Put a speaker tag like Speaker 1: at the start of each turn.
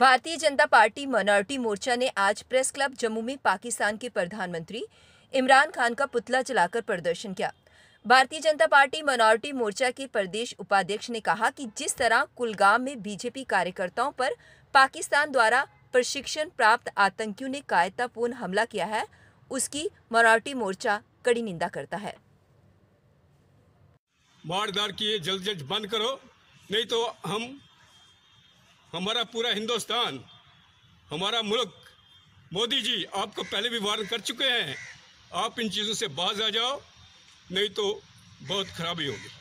Speaker 1: भारतीय जनता party minority मोर्चा ने आज प्रेस क्लब जम्मू में पाकिस्तान के प्रधानमंत्री इमरान खान का पुतला जलाकर प्रदर्शन किया भारतीय जनता पार्टी माइनॉरिटी मोर्चा के प्रदेश उपाध्यक्ष ने कहा कि जिस तरह कुलगाम में बीजेपी कार्यकर्ताओं पर पाकिस्तान द्वारा प्रशिक्षण प्राप्त आतंकियों ने कायतापूर्ण हमला किया है उसकी मराठी मोर्चा कड़ी निंदा करता है
Speaker 2: मारदार किए जल्द जल्द बंद करो नहीं तो हम हमारा पूरा हिंदुस्तान हमारा मुल्क मोदी जी आपको पहले भी वार्न कर चुके हैं आप इन चीज़ों से बाज आ जाओ नहीं तो बहुत खराबी होगी